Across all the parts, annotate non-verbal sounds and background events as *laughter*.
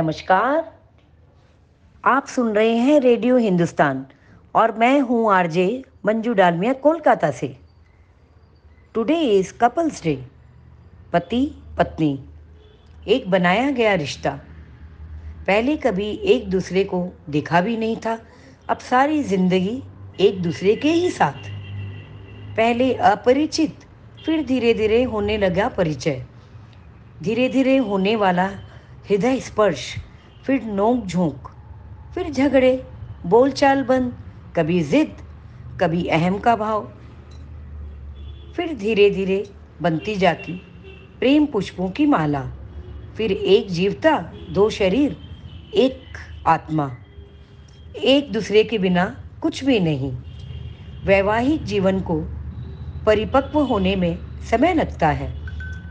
नमस्कार आप सुन रहे हैं रेडियो हिंदुस्तान और मैं हूं आरजे मंजू डालमिया कोलकाता से टुडे इज़ कपल्स डे पति पत्नी एक बनाया गया रिश्ता पहले कभी एक दूसरे को देखा भी नहीं था अब सारी ज़िंदगी एक दूसरे के ही साथ पहले अपरिचित फिर धीरे धीरे होने लगा परिचय धीरे धीरे होने वाला हृदय स्पर्श फिर नोक झोंक फिर झगड़े बोलचाल बंद कभी जिद कभी अहम का भाव फिर धीरे धीरे बनती जाती प्रेम पुष्पों की माला फिर एक जीवता दो शरीर एक आत्मा एक दूसरे के बिना कुछ भी नहीं वैवाहिक जीवन को परिपक्व होने में समय लगता है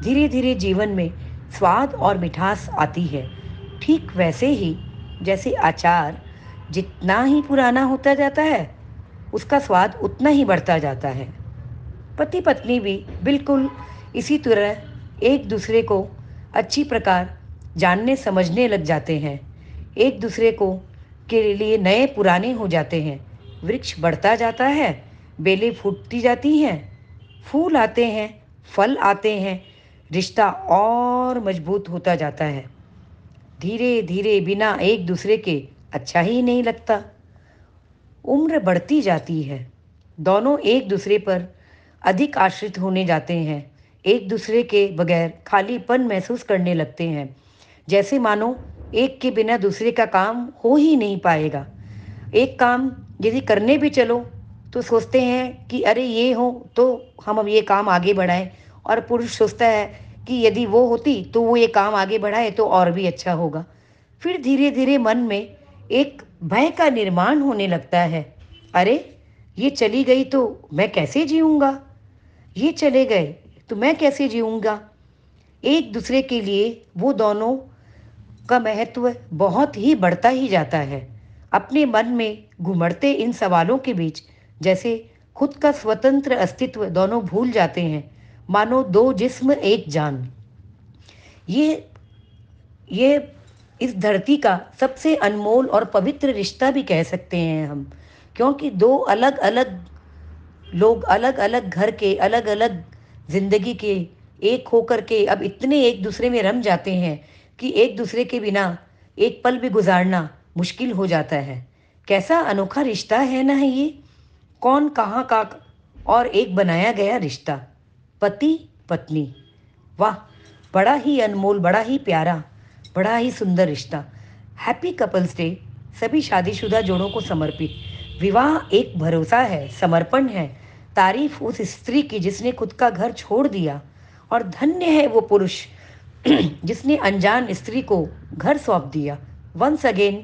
धीरे धीरे जीवन में स्वाद और मिठास आती है ठीक वैसे ही जैसे अचार जितना ही पुराना होता जाता है उसका स्वाद उतना ही बढ़ता जाता है पति पत्नी भी बिल्कुल इसी तरह एक दूसरे को अच्छी प्रकार जानने समझने लग जाते हैं एक दूसरे को के लिए नए पुराने हो जाते हैं वृक्ष बढ़ता जाता है बेलें फूटती जाती हैं फूल आते हैं फल आते हैं रिश्ता और मजबूत होता जाता है धीरे धीरे बिना एक दूसरे के अच्छा ही नहीं लगता उम्र बढ़ती जाती है दोनों एक दूसरे पर अधिक आश्रित होने जाते हैं एक दूसरे के बगैर खालीपन महसूस करने लगते हैं जैसे मानो एक के बिना दूसरे का काम हो ही नहीं पाएगा एक काम यदि करने भी चलो तो सोचते हैं कि अरे ये हो तो हम अब ये काम आगे बढ़ाएं और पुरुष सोचता है कि यदि वो होती तो वो ये काम आगे बढ़ाए तो और भी अच्छा होगा फिर धीरे धीरे मन में एक भय का निर्माण होने लगता है अरे ये चली गई तो मैं कैसे जीऊँगा ये चले गए तो मैं कैसे जीऊँगा एक दूसरे के लिए वो दोनों का महत्व बहुत ही बढ़ता ही जाता है अपने मन में घुमड़ते इन सवालों के बीच जैसे खुद का स्वतंत्र अस्तित्व दोनों भूल जाते हैं मानो दो जिस्म एक जान ये ये इस धरती का सबसे अनमोल और पवित्र रिश्ता भी कह सकते हैं हम क्योंकि दो अलग अलग लोग अलग अलग घर के अलग अलग जिंदगी के एक होकर के अब इतने एक दूसरे में रम जाते हैं कि एक दूसरे के बिना एक पल भी गुजारना मुश्किल हो जाता है कैसा अनोखा रिश्ता है ना है ये कौन कहाँ का और एक बनाया गया रिश्ता पति पत्नी वाह बड़ा ही अनमोल बड़ा ही प्यारा बड़ा ही सुंदर रिश्ता हैप्पी कपल्स डे सभी शादीशुदा जोड़ों को समर्पित विवाह एक भरोसा है समर्पण है तारीफ उस स्त्री की जिसने खुद का घर छोड़ दिया और धन्य है वो पुरुष *clears throat* जिसने अनजान स्त्री को घर सौंप दिया once again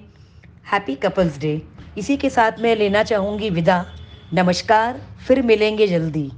happy couples day इसी के साथ मैं लेना चाहूँगी विदा नमस्कार फिर मिलेंगे जल्दी